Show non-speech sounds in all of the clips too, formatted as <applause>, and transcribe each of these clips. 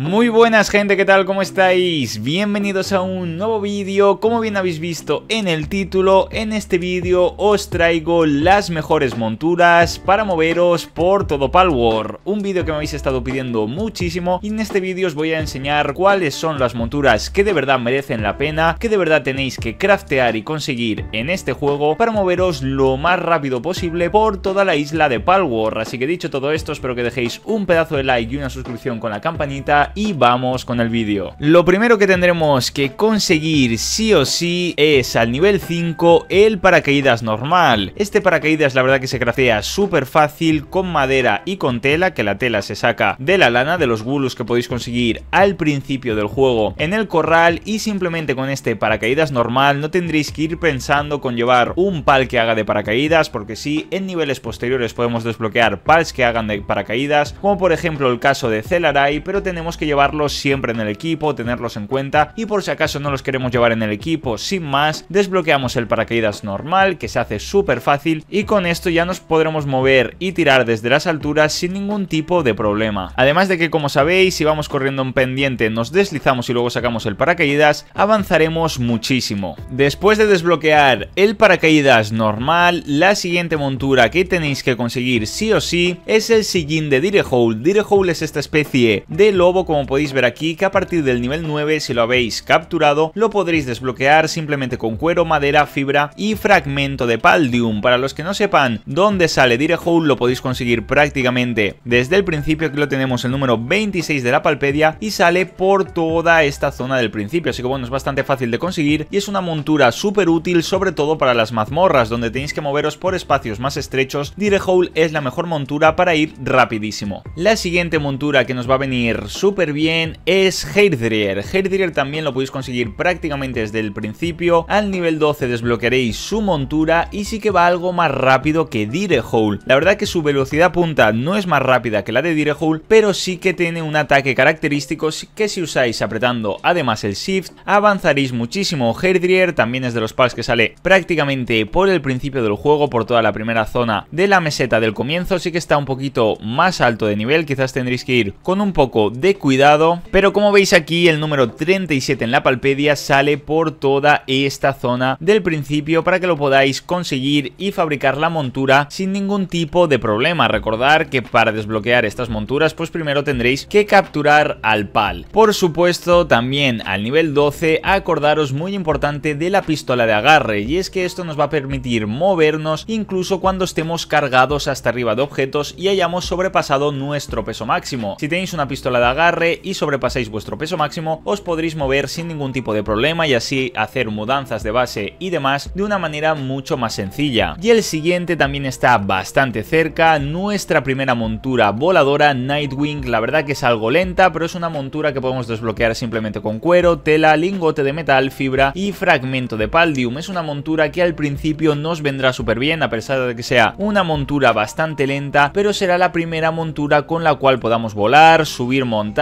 Muy buenas gente, ¿qué tal? ¿Cómo estáis? Bienvenidos a un nuevo vídeo, como bien habéis visto en el título, en este vídeo os traigo las mejores monturas para moveros por todo Palwar, un vídeo que me habéis estado pidiendo muchísimo y en este vídeo os voy a enseñar cuáles son las monturas que de verdad merecen la pena, que de verdad tenéis que craftear y conseguir en este juego para moveros lo más rápido posible por toda la isla de Palwar, así que dicho todo esto espero que dejéis un pedazo de like y una suscripción con la campanita y vamos con el vídeo. Lo primero que tendremos que conseguir sí o sí es al nivel 5 el paracaídas normal. Este paracaídas la verdad que se craftea súper fácil con madera y con tela, que la tela se saca de la lana de los gulus que podéis conseguir al principio del juego en el corral y simplemente con este paracaídas normal no tendréis que ir pensando con llevar un pal que haga de paracaídas porque si sí, en niveles posteriores podemos desbloquear pals que hagan de paracaídas como por ejemplo el caso de Celarai pero tenemos que llevarlos siempre en el equipo, tenerlos en cuenta y por si acaso no los queremos llevar en el equipo, sin más, desbloqueamos el paracaídas normal que se hace súper fácil y con esto ya nos podremos mover y tirar desde las alturas sin ningún tipo de problema. Además de que como sabéis, si vamos corriendo en pendiente nos deslizamos y luego sacamos el paracaídas, avanzaremos muchísimo. Después de desbloquear el paracaídas normal, la siguiente montura que tenéis que conseguir sí o sí es el sillín de Direhold. direhole es esta especie de lobo como podéis ver aquí que a partir del nivel 9 si lo habéis capturado lo podréis desbloquear simplemente con cuero, madera, fibra y fragmento de paldium. Para los que no sepan dónde sale Direhole lo podéis conseguir prácticamente desde el principio que lo tenemos el número 26 de la palpedia y sale por toda esta zona del principio así que bueno es bastante fácil de conseguir y es una montura súper útil sobre todo para las mazmorras donde tenéis que moveros por espacios más estrechos Direhole es la mejor montura para ir rapidísimo. La siguiente montura que nos va a venir súper bien es Heirdrier Heirdrier también lo podéis conseguir prácticamente desde el principio. Al nivel 12 desbloquearéis su montura y sí que va algo más rápido que Direhole. La verdad que su velocidad punta no es más rápida que la de Direhole, pero sí que tiene un ataque característico que si usáis apretando además el Shift avanzaréis muchísimo. Heirdrier también es de los packs que sale prácticamente por el principio del juego, por toda la primera zona de la meseta del comienzo. Sí que está un poquito más alto de nivel, quizás tendréis que ir con un poco de cuidado, pero como veis aquí el número 37 en la Palpedia sale por toda esta zona del principio para que lo podáis conseguir y fabricar la montura sin ningún tipo de problema. Recordar que para desbloquear estas monturas pues primero tendréis que capturar al PAL. Por supuesto también al nivel 12 acordaros muy importante de la pistola de agarre y es que esto nos va a permitir movernos incluso cuando estemos cargados hasta arriba de objetos y hayamos sobrepasado nuestro peso máximo. Si tenéis una pistola de agarre y sobrepasáis vuestro peso máximo, os podréis mover sin ningún tipo de problema y así hacer mudanzas de base y demás de una manera mucho más sencilla. Y el siguiente también está bastante cerca, nuestra primera montura voladora Nightwing, la verdad que es algo lenta, pero es una montura que podemos desbloquear simplemente con cuero, tela, lingote de metal, fibra y fragmento de paldium. Es una montura que al principio nos vendrá súper bien, a pesar de que sea una montura bastante lenta, pero será la primera montura con la cual podamos volar, subir montañas,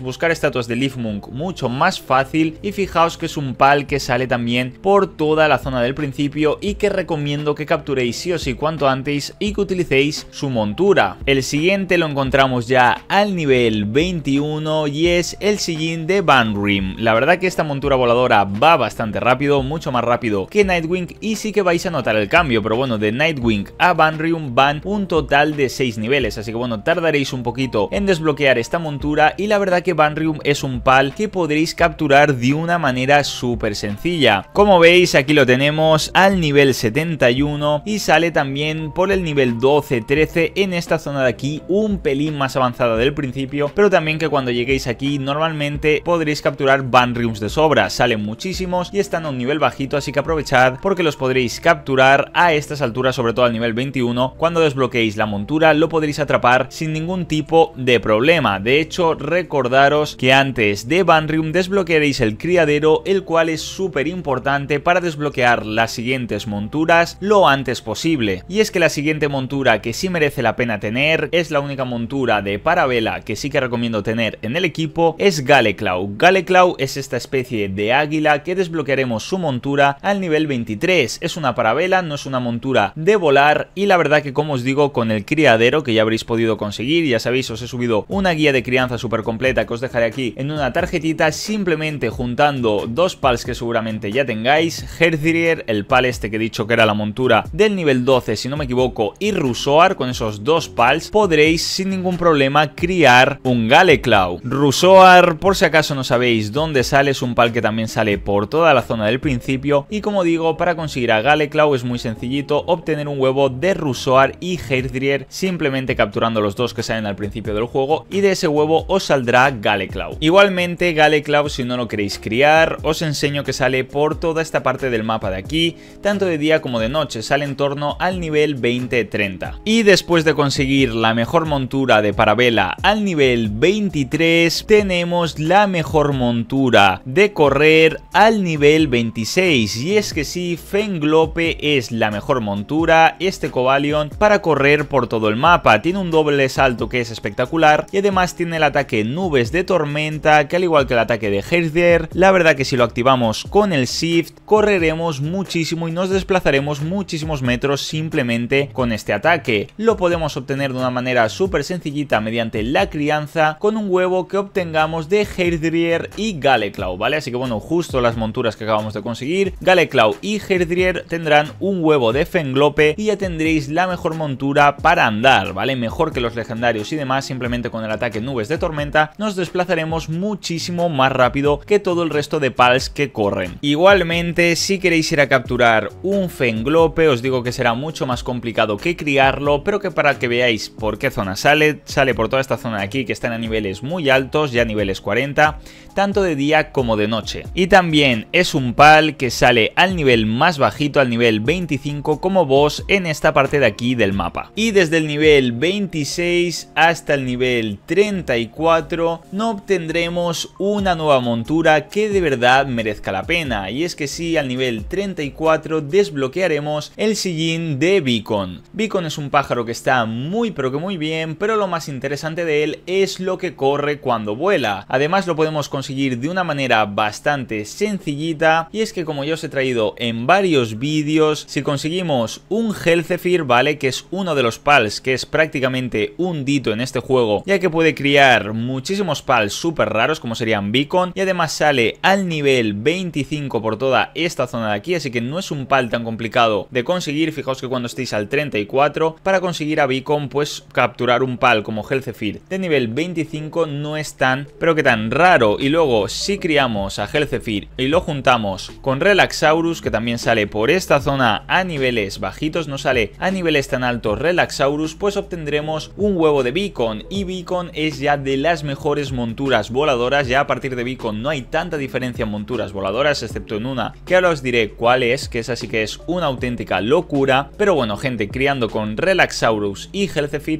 buscar estatuas de Leafmunk mucho más fácil y fijaos que es un pal que sale también por toda la zona del principio y que recomiendo que capturéis sí o sí cuanto antes y que utilicéis su montura. El siguiente lo encontramos ya al nivel 21 y es el sillín de Banrim. La verdad que esta montura voladora va bastante rápido, mucho más rápido que Nightwing y sí que vais a notar el cambio, pero bueno, de Nightwing a Banrim van un total de 6 niveles, así que bueno, tardaréis un poquito en desbloquear esta montura y la verdad que Banrium es un pal que podréis capturar de una manera súper sencilla. Como veis aquí lo tenemos al nivel 71 y sale también por el nivel 12-13 en esta zona de aquí un pelín más avanzada del principio, pero también que cuando lleguéis aquí normalmente podréis capturar Banriums de sobra, salen muchísimos y están a un nivel bajito así que aprovechad porque los podréis capturar a estas alturas, sobre todo al nivel 21, cuando desbloqueéis la montura lo podréis atrapar sin ningún tipo de problema, de hecho recordaros que antes de Banrium desbloquearéis el criadero, el cual es súper importante para desbloquear las siguientes monturas lo antes posible. Y es que la siguiente montura que sí merece la pena tener es la única montura de Parabela que sí que recomiendo tener en el equipo es Galeclaw. Galeclaw es esta especie de águila que desbloquearemos su montura al nivel 23. Es una parabela, no es una montura de volar y la verdad que como os digo con el criadero que ya habréis podido conseguir, ya sabéis os he subido una guía de crianza super completa que os dejaré aquí en una tarjetita simplemente juntando dos pals que seguramente ya tengáis, Herdrier, el pal este que he dicho que era la montura del nivel 12 si no me equivoco y Rusoar, con esos dos pals podréis sin ningún problema criar un Galeclaw. Rusoar, por si acaso no sabéis dónde sale, es un pal que también sale por toda la zona del principio y como digo, para conseguir a Galeclaw es muy sencillito obtener un huevo de Rusoar y Herdrier, simplemente capturando los dos que salen al principio del juego y de ese huevo os saldrá Galeclaw. Igualmente Galeclaw si no lo queréis criar, os enseño que sale por toda esta parte del mapa de aquí, tanto de día como de noche, sale en torno al nivel 20-30. Y después de conseguir la mejor montura de Parabela al nivel 23, tenemos la mejor montura de correr al nivel 26. Y es que sí, Fenglope es la mejor montura, este Cobalion, para correr por todo el mapa. Tiene un doble salto que es espectacular y además tiene el ataque nubes de tormenta que al igual que el ataque de Herdrier, la verdad que si lo activamos con el Shift correremos muchísimo y nos desplazaremos muchísimos metros simplemente con este ataque. Lo podemos obtener de una manera súper sencillita mediante la crianza con un huevo que obtengamos de Herdrier y Galeclaw, ¿vale? Así que bueno, justo las monturas que acabamos de conseguir, Galeclaw y Herdrier tendrán un huevo de Fenglope y ya tendréis la mejor montura para andar, ¿vale? Mejor que los legendarios y demás, simplemente con el ataque nubes de tormenta nos desplazaremos muchísimo más rápido que todo el resto de pals que corren. Igualmente, si queréis ir a capturar un fenglope, os digo que será mucho más complicado que criarlo, pero que para que veáis por qué zona sale, sale por toda esta zona de aquí que están a niveles muy altos, ya niveles 40, tanto de día como de noche. Y también es un pal que sale al nivel más bajito, al nivel 25 como vos en esta parte de aquí del mapa. Y desde el nivel 26 hasta el nivel 34 no obtendremos una nueva montura que de verdad merezca la pena y es que si al nivel 34 desbloquearemos el sillín de Beacon. Beacon es un pájaro que está muy pero que muy bien pero lo más interesante de él es lo que corre cuando vuela. Además lo podemos conseguir de una manera bastante sencillita y es que como ya os he traído en varios vídeos si conseguimos un Hellzefir vale que es uno de los pals que es prácticamente un dito en este juego ya que puede criar muchísimos pals súper raros como serían Beacon y además sale al nivel 25 por toda esta zona de aquí, así que no es un pal tan complicado de conseguir, fijaos que cuando estéis al 34, para conseguir a Beacon pues capturar un pal como Fear de nivel 25 no es tan, pero que tan raro y luego si criamos a Fear y lo juntamos con Relaxaurus que también sale por esta zona a niveles bajitos, no sale a niveles tan altos Relaxaurus, pues obtendremos un huevo de Beacon y Beacon es ya de la mejores monturas voladoras, ya a partir de Beacon no hay tanta diferencia en monturas voladoras, excepto en una, que ahora os diré cuál es, que es así que es una auténtica locura, pero bueno gente, criando con Relaxaurus y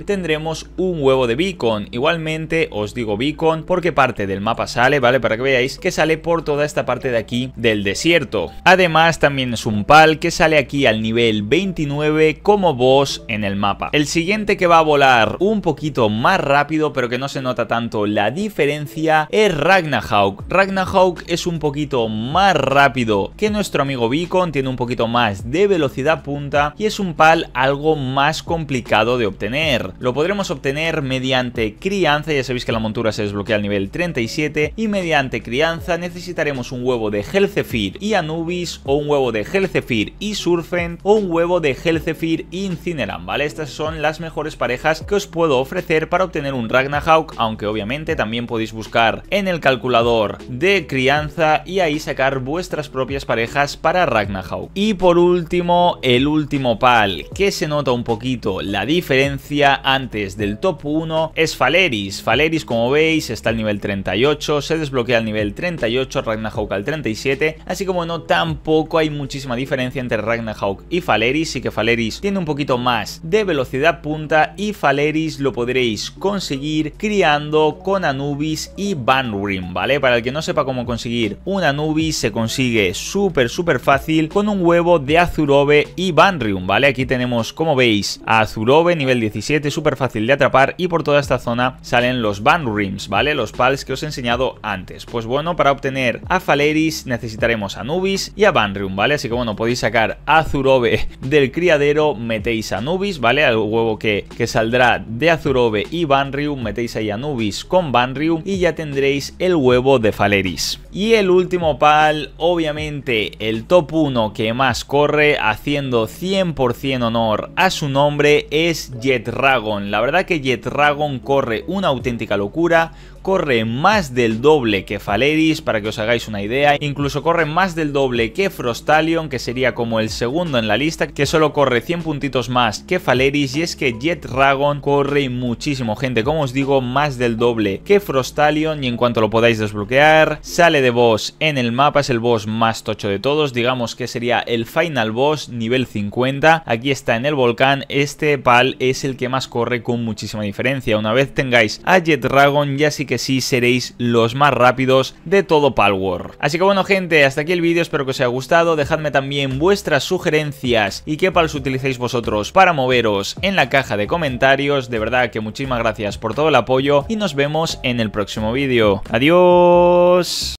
tendremos un huevo de Beacon, igualmente os digo Beacon porque parte del mapa sale, ¿vale? Para que veáis que sale por toda esta parte de aquí del desierto. Además también es un pal que sale aquí al nivel 29 como boss en el mapa. El siguiente que va a volar un poquito más rápido pero que no se nota tanto la diferencia es Ragnarok. Ragnarok es un poquito más rápido que nuestro amigo Beacon, tiene un poquito más de velocidad punta y es un pal algo más complicado de obtener. Lo podremos obtener mediante crianza, ya sabéis que la montura se desbloquea al nivel 37 y mediante crianza necesitaremos un huevo de Helcefir y Anubis o un huevo de Helcefir y Surfen o un huevo de Helcefir y Incineran, ¿vale? Estas son las mejores parejas que os puedo ofrecer para obtener un Ragnarok, aunque obviamente. También podéis buscar en el calculador de crianza y ahí sacar vuestras propias parejas para Ragnarok. Y por último, el último pal, que se nota un poquito la diferencia antes del top 1, es Faleris. Faleris, como veis, está al nivel 38, se desbloquea al nivel 38, Ragnarok al 37, así como no tampoco hay muchísima diferencia entre Ragnarok y Faleris, sí que Faleris tiene un poquito más de velocidad punta y Faleris lo podréis conseguir criando con Anubis y Banrim, ¿vale? Para el que no sepa cómo conseguir un Anubis, se consigue súper, súper fácil con un huevo de Azurobe y Banrium, ¿vale? Aquí tenemos, como veis, a Azurobe, nivel 17, súper fácil de atrapar y por toda esta zona salen los Banrims, ¿vale? Los pals que os he enseñado antes. Pues bueno, para obtener a Faleris necesitaremos Anubis y a Banrium, ¿vale? Así que bueno, podéis sacar a Azurobe <laughs> del criadero, metéis a Anubis, ¿vale? Al huevo que, saldrá de Azurobe y Banrium, metéis ahí a Anubis con Banryu y ya tendréis el huevo de Faleris. Y el último pal, obviamente el top 1 que más corre haciendo 100% honor a su nombre es Jet Dragon, La verdad que Jet Dragon corre una auténtica locura corre más del doble que Faleris, para que os hagáis una idea, incluso corre más del doble que Frostalion, que sería como el segundo en la lista, que solo corre 100 puntitos más que Faleris, y es que Jet Dragon corre muchísimo, gente, como os digo, más del doble que Frostalion, y en cuanto lo podáis desbloquear, sale de boss en el mapa, es el boss más tocho de todos, digamos que sería el final boss nivel 50, aquí está en el volcán, este pal es el que más corre con muchísima diferencia, una vez tengáis a Jet Dragon ya sí que sí seréis los más rápidos de todo Palworld. Así que bueno gente, hasta aquí el vídeo, espero que os haya gustado, dejadme también vuestras sugerencias y qué pals utilicéis vosotros para moveros en la caja de comentarios, de verdad que muchísimas gracias por todo el apoyo y nos vemos en el próximo vídeo. ¡Adiós!